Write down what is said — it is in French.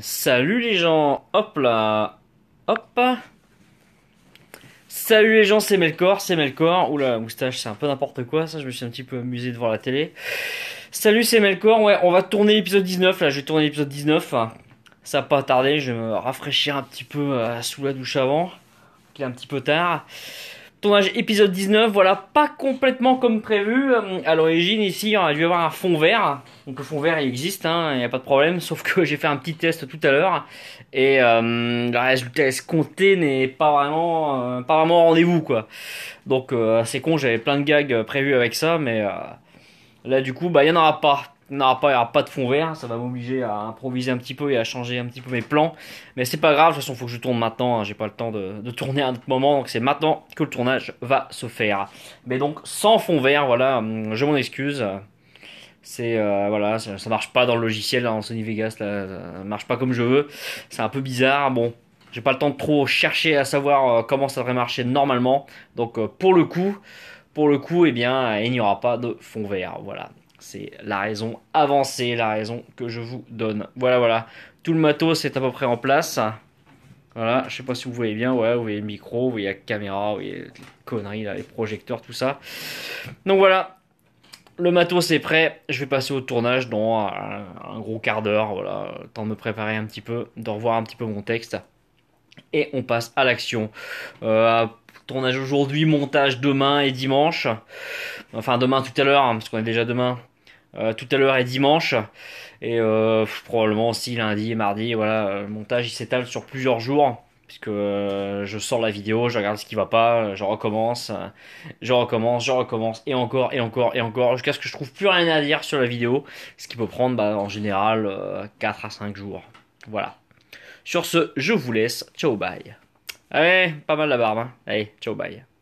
Salut les gens, hop là, hop. Salut les gens, c'est Melkor, c'est Melkor. Oula, moustache, c'est un peu n'importe quoi, ça je me suis un petit peu amusé de voir la télé. Salut, c'est Melkor, ouais, on va tourner l'épisode 19, là je vais tourner l'épisode 19. Ça va pas tarder, je vais me rafraîchir un petit peu euh, sous la douche avant, qui est un petit peu tard. Tournage épisode 19, voilà, pas complètement comme prévu. Euh, à l'origine, ici, on a dû avoir un fond vert. Donc le fond vert, il existe, hein, il n'y a pas de problème. Sauf que j'ai fait un petit test tout à l'heure. Et euh, le résultat escompté n'est pas vraiment, euh, rendez-vous, quoi. Donc c'est euh, con, j'avais plein de gags prévus avec ça, mais là, du coup, bah, il n'y en aura pas non, pas, il pas de fond vert, ça va m'obliger à improviser un petit peu et à changer un petit peu mes plans. Mais c'est pas grave, de toute façon, il faut que je tourne maintenant, hein, j'ai pas le temps de, tourner à un autre moment, donc c'est maintenant que le tournage va se faire. Mais donc, sans fond vert, voilà, hum, je m'en excuse. C'est euh, voilà, ça, marche pas dans le logiciel en hein, Sony Vegas, là, ça marche pas comme je veux. C'est un peu bizarre, bon, j'ai pas le temps de trop chercher à savoir euh, comment ça devrait marcher normalement. Donc, euh, pour le coup, pour le coup, eh bien, il n'y aura pas de fond vert, voilà. C'est la raison avancée, la raison que je vous donne. Voilà, voilà. Tout le matos est à peu près en place. Voilà, je sais pas si vous voyez bien, ouais, vous voyez le micro, vous voyez la caméra, vous voyez les conneries, les projecteurs, tout ça. Donc voilà, le matos est prêt, je vais passer au tournage dans un, gros quart d'heure, voilà, temps de me préparer un petit peu, de revoir un petit peu mon texte. Et on passe à l'action. Euh, tournage aujourd'hui, montage demain et dimanche enfin demain tout à l'heure, hein, parce qu'on est déjà demain, euh, tout à l'heure et dimanche, et euh, probablement aussi lundi et mardi, voilà, euh, le montage il s'étale sur plusieurs jours, puisque je sors la vidéo, je regarde ce qui va pas, je recommence, je recommence, je recommence, et encore, et encore, et encore, jusqu'à ce que je trouve plus rien à dire sur la vidéo, ce qui peut prendre bah, en général 4 à 5 jours, voilà. Sur ce, je vous laisse, ciao bye. Allez, pas mal la barbe, hein. allez, ciao bye.